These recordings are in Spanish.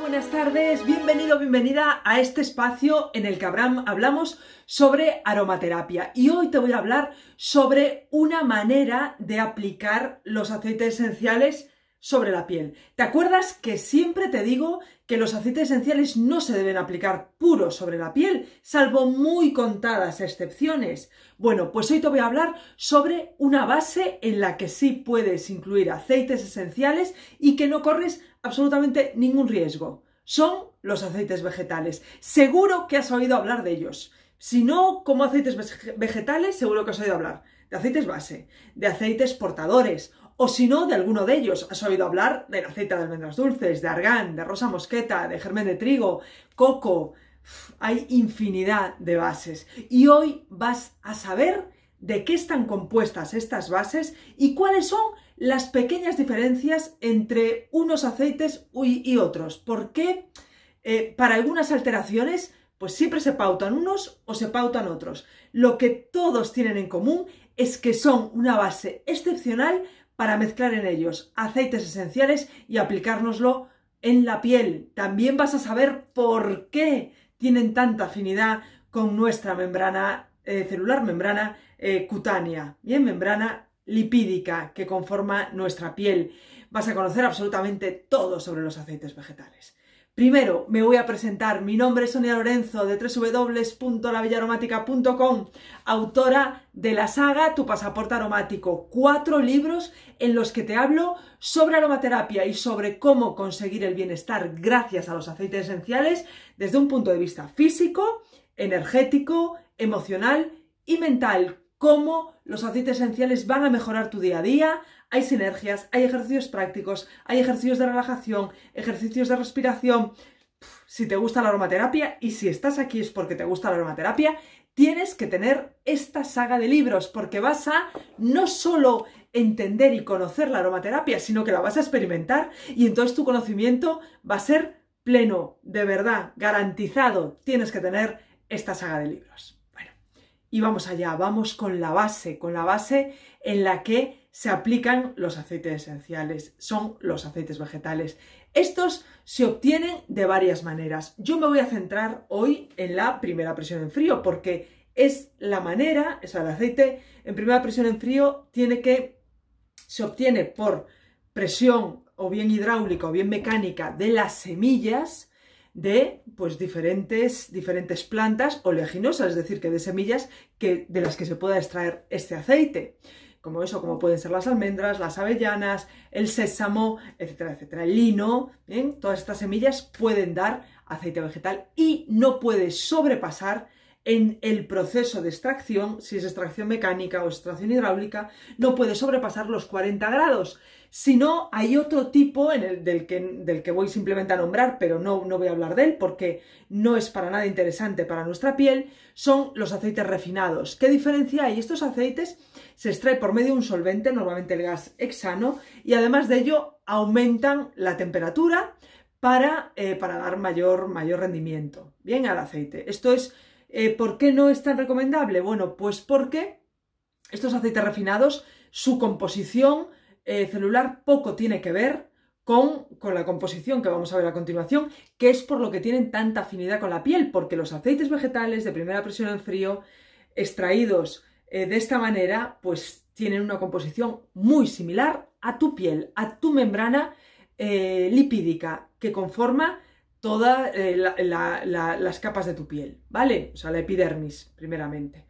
buenas tardes, bienvenido, bienvenida a este espacio en el que hablamos sobre aromaterapia. Y hoy te voy a hablar sobre una manera de aplicar los aceites esenciales sobre la piel. ¿Te acuerdas que siempre te digo que los aceites esenciales no se deben aplicar puros sobre la piel, salvo muy contadas excepciones? Bueno, pues hoy te voy a hablar sobre una base en la que sí puedes incluir aceites esenciales y que no corres absolutamente ningún riesgo. Son los aceites vegetales. Seguro que has oído hablar de ellos. Si no, como aceites vegetales, seguro que has oído hablar de aceites base, de aceites portadores o si no, de alguno de ellos. Has oído hablar del aceite de almendras dulces, de argán, de rosa mosqueta, de germen de trigo, coco. hay infinidad de bases. Y hoy vas a saber de qué están compuestas estas bases y cuáles son las pequeñas diferencias entre unos aceites y otros. ¿Por qué? Eh, para algunas alteraciones, pues siempre se pautan unos o se pautan otros. Lo que todos tienen en común es que son una base excepcional para mezclar en ellos aceites esenciales y aplicárnoslo en la piel. También vas a saber por qué tienen tanta afinidad con nuestra membrana eh, celular, membrana eh, cutánea, bien, membrana lipídica que conforma nuestra piel. Vas a conocer absolutamente todo sobre los aceites vegetales. Primero, me voy a presentar. Mi nombre es Sonia Lorenzo de www.lavillaromática.com, autora de la saga Tu pasaporte aromático. Cuatro libros en los que te hablo sobre aromaterapia y sobre cómo conseguir el bienestar gracias a los aceites esenciales desde un punto de vista físico, energético, emocional y mental. Cómo los aceites esenciales van a mejorar tu día a día, hay sinergias, hay ejercicios prácticos, hay ejercicios de relajación, ejercicios de respiración. Si te gusta la aromaterapia y si estás aquí es porque te gusta la aromaterapia, tienes que tener esta saga de libros porque vas a no solo entender y conocer la aromaterapia, sino que la vas a experimentar y entonces tu conocimiento va a ser pleno, de verdad, garantizado. Tienes que tener esta saga de libros. Bueno, y vamos allá, vamos con la base, con la base en la que se aplican los aceites esenciales, son los aceites vegetales. Estos se obtienen de varias maneras. Yo me voy a centrar hoy en la primera presión en frío porque es la manera, es el aceite en primera presión en frío tiene que se obtiene por presión o bien hidráulica o bien mecánica de las semillas de pues diferentes, diferentes plantas oleaginosas, es decir, que de semillas que, de las que se pueda extraer este aceite como eso, como pueden ser las almendras, las avellanas, el sésamo, etcétera, etcétera, el lino, ¿bien? todas estas semillas pueden dar aceite vegetal y no puede sobrepasar en el proceso de extracción, si es extracción mecánica o extracción hidráulica, no puede sobrepasar los 40 grados. Si no, hay otro tipo del, que, voy simplemente a nombrar, pero no, voy a hablar de él porque no es para nada interesante para nuestra piel, son los aceites refinados. ¿Qué diferencia hay? Estos aceites se extraen por medio de un solvente, normalmente el gas hexano, y además de ello aumentan la temperatura para, eh, dar mayor, mayor rendimiento. Bien al aceite. Esto es eh, ¿Por qué no es tan recomendable? Bueno, pues porque estos aceites refinados, su composición eh, celular poco tiene que ver con, la composición que vamos a ver a continuación, que es por lo que tienen tanta afinidad con la piel, porque los aceites vegetales de primera presión en frío, extraídos eh, de esta manera, pues tienen una composición muy similar a tu piel, a tu membrana lipídica, que conforma todas eh, las capas de tu piel, ¿vale? O sea, la epidermis, primeramente.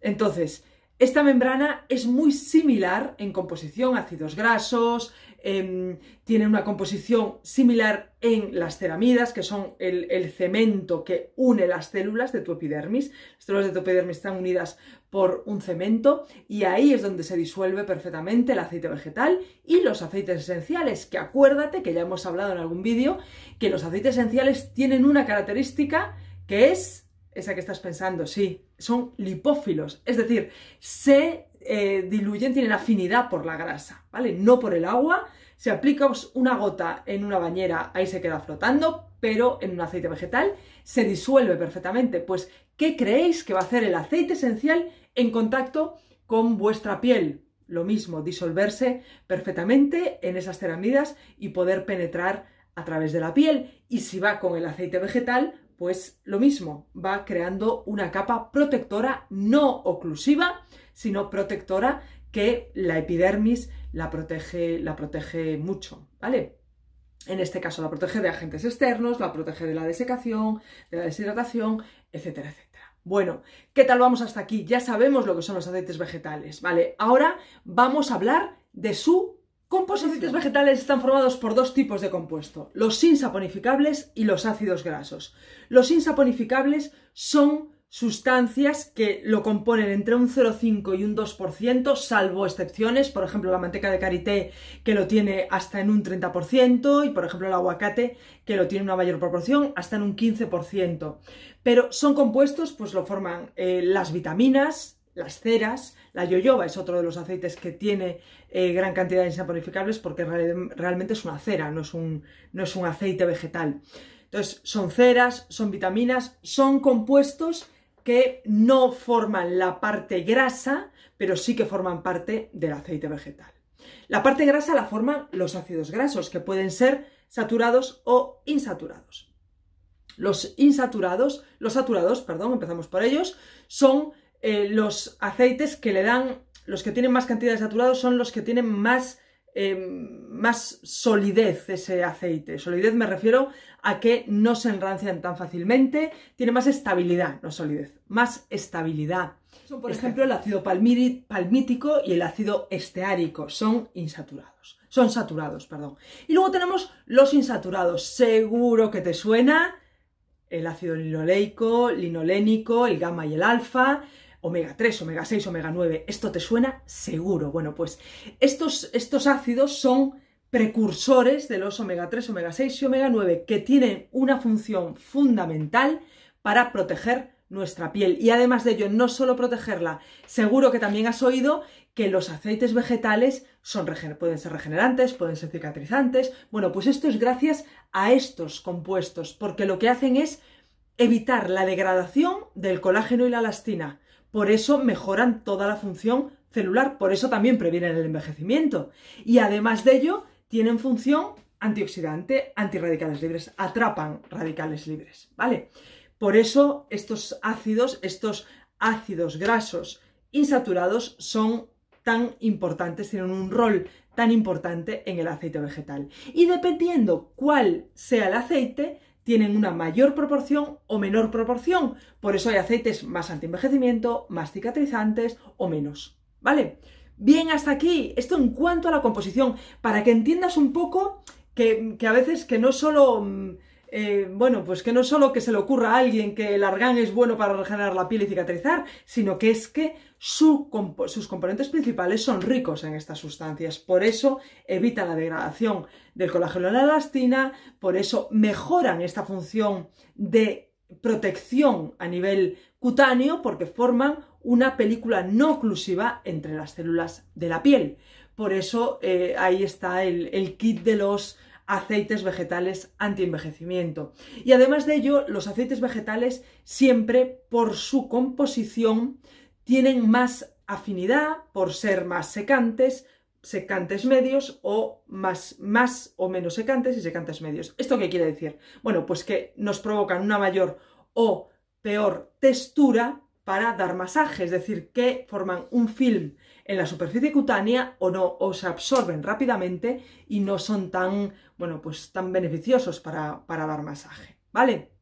Entonces, esta membrana es muy similar en composición, ácidos grasos, Em, tienen una composición similar en las ceramidas, que son el, cemento que une las células de tu epidermis. Las células de tu epidermis están unidas por un cemento y ahí es donde se disuelve perfectamente el aceite vegetal y los aceites esenciales, que acuérdate que ya hemos hablado en algún vídeo, que los aceites esenciales tienen una característica que es esa que estás pensando, sí, son lipófilos, es decir, se eh, diluyen, tienen afinidad por la grasa, ¿vale? No por el agua. Si aplicaos una gota en una bañera, ahí se queda flotando, pero en un aceite vegetal se disuelve perfectamente. Pues, ¿qué creéis que va a hacer el aceite esencial en contacto con vuestra piel? Lo mismo, disolverse perfectamente en esas ceramidas y poder penetrar a través de la piel. Y si va con el aceite vegetal, pues lo mismo, va creando una capa protectora no oclusiva sino protectora que la epidermis la protege, la protege mucho, ¿vale? En este caso la protege de agentes externos, la protege de la desecación, de la deshidratación, etcétera, etcétera. Bueno, ¿qué tal vamos hasta aquí? Ya sabemos lo que son los aceites vegetales, ¿vale? Ahora vamos a hablar de su composición. Los aceites vegetales están formados por dos tipos de compuesto, los insaponificables y los ácidos grasos. Los insaponificables son sustancias que lo componen entre un 0,5 y un 2%, salvo excepciones, por ejemplo la manteca de karité que lo tiene hasta en un 30% y por ejemplo el aguacate que lo tiene una mayor proporción hasta en un 15%. Pero son compuestos, pues lo forman eh, las vitaminas, las ceras, la yoyoba es otro de los aceites que tiene eh, gran cantidad de insaponificables porque realmente es una cera, no es un aceite vegetal. Entonces, son ceras, son vitaminas, son compuestos que no forman la parte grasa, pero sí que forman parte del aceite vegetal. La parte grasa la forman los ácidos grasos, que pueden ser saturados o insaturados. Los insaturados, los saturados, perdón, empezamos por ellos, son eh, los aceites que le dan, los que tienen más cantidad de saturados son los que tienen más Em, más solidez ese aceite. Solidez me refiero a que no se enrancian tan fácilmente, tiene más estabilidad, no solidez, más estabilidad. Son, por este. ejemplo, el ácido palmítico y el ácido esteárico, son insaturados. Son saturados, perdón. Y luego tenemos los insaturados. Seguro que te suena el ácido linoleico, linolénico, el gamma y el alfa, omega 3, omega 6, omega 9, esto te suena seguro. Bueno, pues estos, estos ácidos son precursores de los omega 3, omega 6 y omega 9 que tienen una función fundamental para proteger nuestra piel. Y además de ello, no solo protegerla, seguro que también has oído que los aceites vegetales son, pueden ser regenerantes, pueden ser cicatrizantes. Bueno, pues esto es gracias a estos compuestos, porque lo que hacen es evitar la degradación del colágeno y la elastina. Por eso mejoran toda la función celular, por eso también previenen el envejecimiento. Y además de ello, tienen función antioxidante, antirradicales libres, atrapan radicales libres, ¿vale? Por eso estos ácidos, estos ácidos grasos insaturados son tan importantes, tienen un rol tan importante en el aceite vegetal. Y dependiendo cuál sea el aceite, tienen una mayor proporción o menor proporción. Por eso hay aceites más antienvejecimiento, más cicatrizantes o menos. ¿Vale? Bien, hasta aquí. Esto en cuanto a la composición, para que entiendas un poco que, a veces que no solo... Mm, eh, bueno, pues que no solo que se le ocurra a alguien que el argán es bueno para regenerar la piel y cicatrizar, sino que es que sus componentes principales son ricos en estas sustancias. Por eso evitan la degradación del colágeno en la elastina, por eso mejoran esta función de protección a nivel cutáneo porque forman una película no oclusiva entre las células de la piel. Por eso eh, ahí está el kit de los aceites vegetales anti envejecimiento Y además de ello, los aceites vegetales siempre por su composición tienen más afinidad por ser más secantes, secantes medios o más, más o menos secantes y secantes medios. ¿Esto qué quiere decir? Bueno, pues que nos provocan una mayor o peor textura para dar masaje, es decir, que forman un film en la superficie cutánea o no, o se absorben rápidamente y no son tan, bueno, pues tan beneficiosos para, para dar masaje, ¿vale?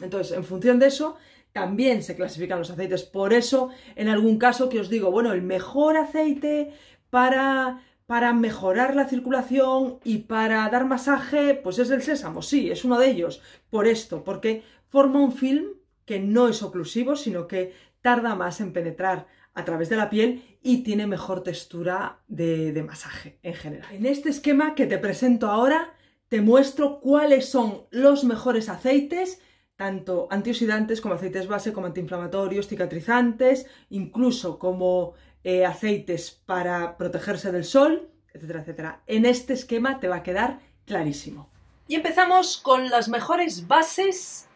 Entonces, en función de eso, también se clasifican los aceites. Por eso, en algún caso que os digo, bueno, el mejor aceite para, para mejorar la circulación y para dar masaje, pues es el sésamo, sí, es uno de ellos, por esto, porque forma un film que no es oclusivo, sino que tarda más en penetrar a través de la piel y tiene mejor textura de, masaje en general. En este esquema que te presento ahora, te muestro cuáles son los mejores aceites tanto antioxidantes como aceites base, como antiinflamatorios, cicatrizantes, incluso como eh, aceites para protegerse del sol, etcétera, etcétera. En este esquema te va a quedar clarísimo. Y empezamos con las mejores bases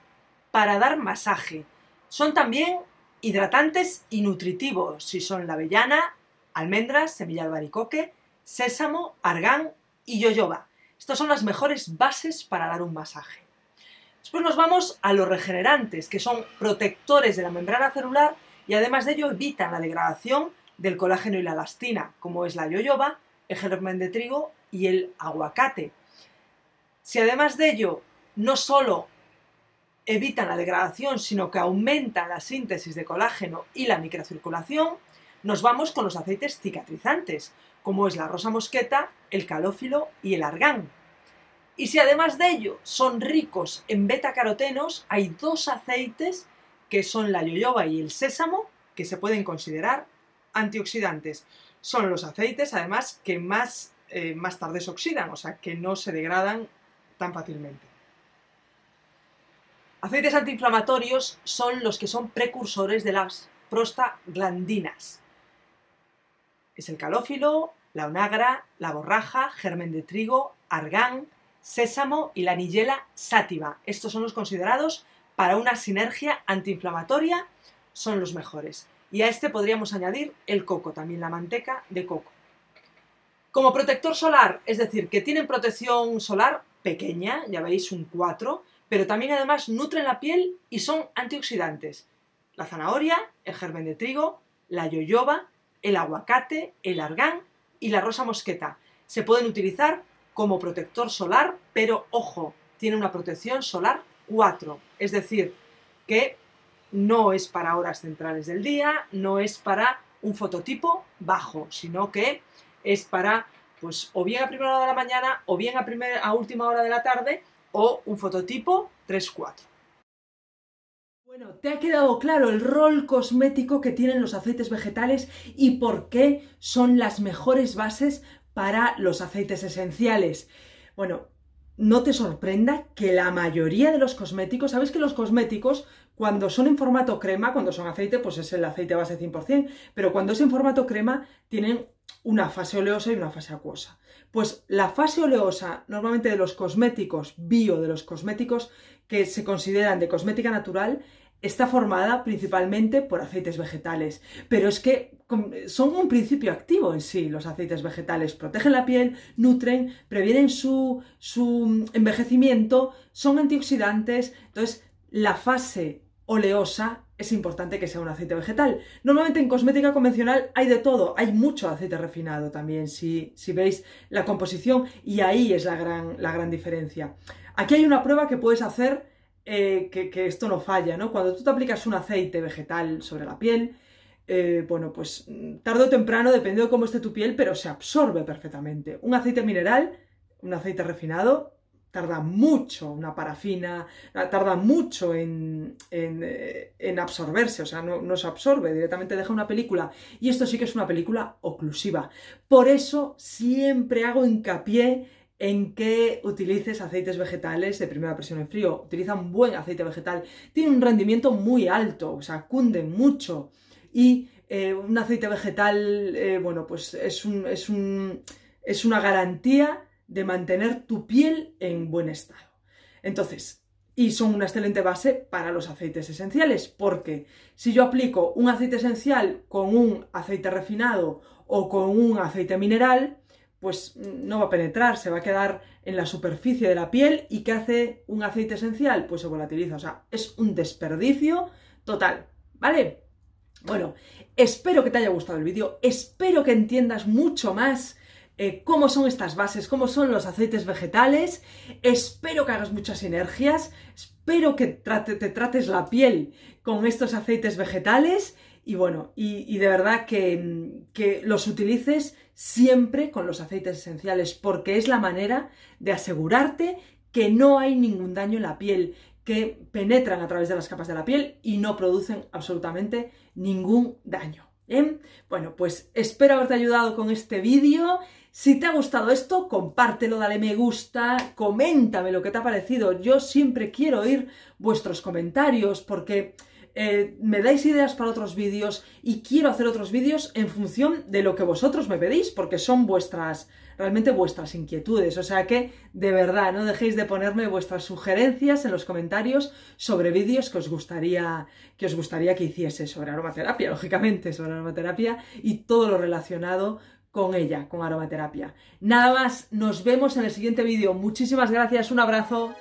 para dar masaje. Son también hidratantes y nutritivos, si son la avellana, almendras, semilla de albaricoque, sésamo, argán y yoyoba. Estas son las mejores bases para dar un masaje. Después nos vamos a los regenerantes, que son protectores de la membrana celular y además de ello evitan la degradación del colágeno y la elastina, como es la yoyoba, el germen de trigo y el aguacate. Si además de ello no solo evitan la degradación, sino que aumentan la síntesis de colágeno y la microcirculación, nos vamos con los aceites cicatrizantes, como es la rosa mosqueta, el calófilo y el argán. Y si además de ello son ricos en beta-carotenos, hay dos aceites que son la yoyoba y el sésamo, que se pueden considerar antioxidantes. Son los aceites, además, que más, eh, más tarde se oxidan, o sea, que no se degradan tan fácilmente. Aceites antiinflamatorios son los que son precursores de las prostaglandinas. Es el calófilo, la onagra, la borraja, germen de trigo, argán, sésamo y la nigela sátiva. Estos son los considerados para una sinergia antiinflamatoria, son los mejores. Y a este podríamos añadir el coco, también la manteca de coco. Como protector solar, es decir, que tienen protección solar pequeña, ya veis un 4, pero también además nutren la piel y son antioxidantes. La zanahoria, el germen de trigo, la yoyoba, el aguacate, el argán y la rosa mosqueta. Se pueden utilizar como protector solar, pero ojo, tiene una protección solar 4, es decir, que no es para horas centrales del día, no es para un fototipo bajo, sino que es para, pues, o bien a primera hora de la mañana o bien a, a última hora de la tarde o un fototipo 3-4. Bueno, ¿te ha quedado claro el rol cosmético que tienen los aceites vegetales y por qué son las mejores bases para los aceites esenciales? Bueno, no te sorprenda que la mayoría de los cosméticos, ¿sabes que los cosméticos cuando son en formato crema, cuando son aceite, pues es el aceite base 100%, pero cuando es en formato crema tienen una fase oleosa y una fase acuosa. Pues la fase oleosa, normalmente de los cosméticos bio, de los cosméticos que se consideran de cosmética natural, está formada principalmente por aceites vegetales. Pero es que son un principio activo en sí los aceites vegetales. Protegen la piel, nutren, previenen su, su envejecimiento, son antioxidantes. Entonces, la fase oleosa es importante que sea un aceite vegetal. Normalmente en cosmética convencional hay de todo, hay mucho aceite refinado también, si, veis la composición, y ahí es la gran, diferencia. Aquí hay una prueba que puedes hacer eh, que, esto no falla, ¿no? Cuando tú te aplicas un aceite vegetal sobre la piel, eh, bueno, pues mm, tarde o temprano, dependiendo de cómo esté tu piel, pero se absorbe perfectamente. Un aceite mineral, un aceite refinado, tarda mucho una parafina, tarda mucho en, eh, absorberse, o sea, no, se absorbe, directamente deja una película. Y esto sí que es una película oclusiva. Por eso siempre hago hincapié en que utilices aceites vegetales de primera presión en frío. Utiliza un buen aceite vegetal. Tiene un rendimiento muy alto, o sea, cunde mucho. Y eh, un aceite vegetal, eh, bueno, pues es, es, es una garantía de mantener tu piel en buen estado. Entonces, y son una excelente base para los aceites esenciales, porque si yo aplico un aceite esencial con un aceite refinado o con un aceite mineral, pues no va a penetrar, se va a quedar en la superficie de la piel y ¿qué hace un aceite esencial? Pues se volatiliza, o sea, es un desperdicio total, ¿vale? Bueno, espero que te haya gustado el vídeo, espero que entiendas mucho más eh, cómo son estas bases, cómo son los aceites vegetales. Espero que hagas muchas energías, espero que te trates la piel con estos aceites vegetales y bueno, y, de verdad que, los utilices siempre con los aceites esenciales porque es la manera de asegurarte que no hay ningún daño en la piel, que penetran a través de las capas de la piel y no producen absolutamente ningún daño. ¿eh? Bueno, pues espero haberte ayudado con este vídeo. Si te ha gustado esto, compártelo, dale me gusta, coméntame lo que te ha parecido. Yo siempre quiero oír vuestros comentarios porque eh, me dais ideas para otros vídeos y quiero hacer otros vídeos en función de lo que vosotros me pedís porque son vuestras, realmente vuestras inquietudes. O sea que, de verdad, no dejéis de ponerme vuestras sugerencias en los comentarios sobre vídeos que que, os gustaría que hiciese sobre aromaterapia, lógicamente, sobre aromaterapia y todo lo relacionado con ella, con aromaterapia. Nada más, nos vemos en el siguiente vídeo. Muchísimas gracias, un abrazo.